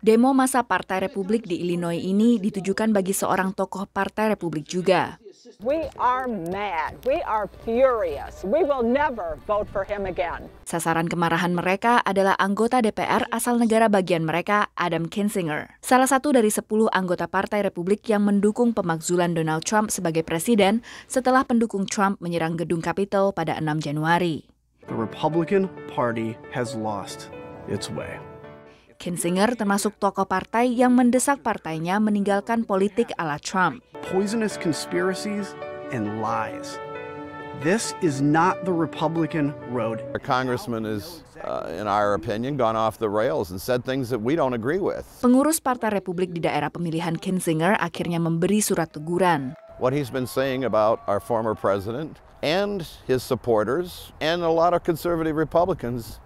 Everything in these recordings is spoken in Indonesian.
Demo masa Partai Republik di Illinois ini ditujukan bagi seorang tokoh Partai Republik juga. Sasaran kemarahan mereka adalah anggota DPR asal negara bagian mereka, Adam Kinzinger. Salah satu dari 10 anggota Partai Republik yang mendukung pemakzulan Donald Trump sebagai presiden setelah pendukung Trump menyerang gedung Capitol pada 6 Januari. The Republican Party has lost its way. Kinsinger termasuk tokoh partai yang mendesak partainya meninggalkan politik ala Trump. Poisonous conspiracies and lies. This is not the Republican road. A congressman is, uh, in our opinion, gone off the rails and said things that we don't agree with. Pengurus Partai Republik di daerah pemilihan Kinsinger akhirnya memberi surat teguran. What he's been saying about our former president and his supporters and a lot of conservative Republicans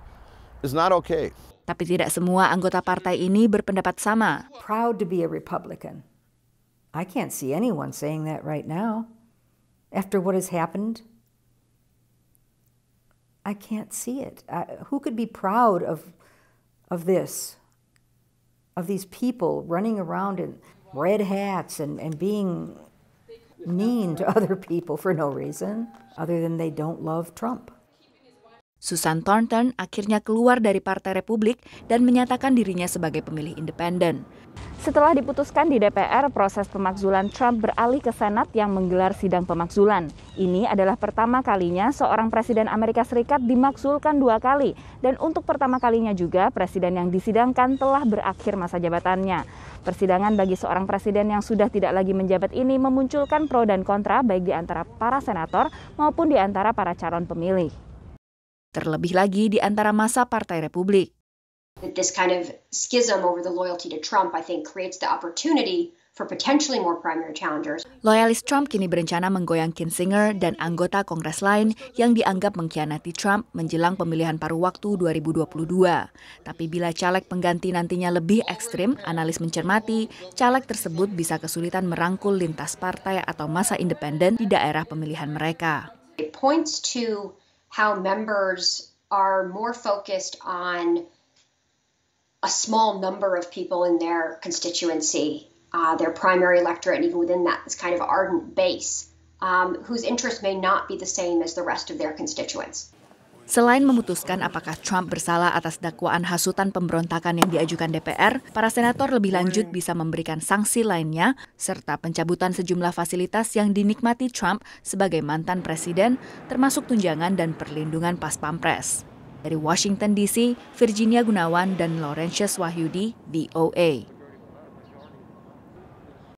is not okay. Tapi tidak semua anggota partai ini berpendapat sama. Proud to be a Republican. I can't see anyone saying that right now. After what has happened, I can't see it. I, who could be proud of of this? Of these people running around in red hats and, and being mean to other people for no reason other than they don't love Trump. Susan Thornton akhirnya keluar dari Partai Republik dan menyatakan dirinya sebagai pemilih independen. Setelah diputuskan di DPR, proses pemakzulan Trump beralih ke Senat yang menggelar sidang pemakzulan. Ini adalah pertama kalinya seorang presiden Amerika Serikat dimakzulkan dua kali, dan untuk pertama kalinya juga presiden yang disidangkan telah berakhir masa jabatannya. Persidangan bagi seorang presiden yang sudah tidak lagi menjabat ini memunculkan pro dan kontra baik di antara para senator maupun di antara para calon pemilih terlebih lagi di antara masa Partai Republik. Loyalis Trump kini berencana menggoyang Kinsinger dan anggota Kongres lain yang dianggap mengkhianati Trump menjelang pemilihan paruh waktu 2022. Tapi bila caleg pengganti nantinya lebih ekstrim, analis mencermati caleg tersebut bisa kesulitan merangkul lintas partai atau masa independen di daerah pemilihan mereka. It points to how members are more focused on a small number of people in their constituency, uh, their primary electorate, and even within that, this kind of ardent base um, whose interests may not be the same as the rest of their constituents. Selain memutuskan apakah Trump bersalah atas dakwaan hasutan pemberontakan yang diajukan DPR, para senator lebih lanjut bisa memberikan sanksi lainnya, serta pencabutan sejumlah fasilitas yang dinikmati Trump sebagai mantan presiden, termasuk tunjangan dan perlindungan pas pampres. Dari Washington DC, Virginia Gunawan dan Laurentius Wahyudi, DOA.